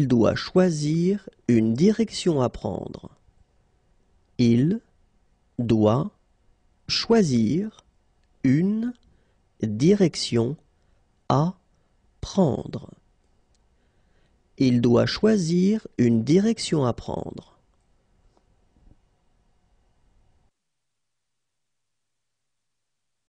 il doit choisir une direction à prendre. Il doit choisir une direction à prendre. Il doit choisir une direction à prendre.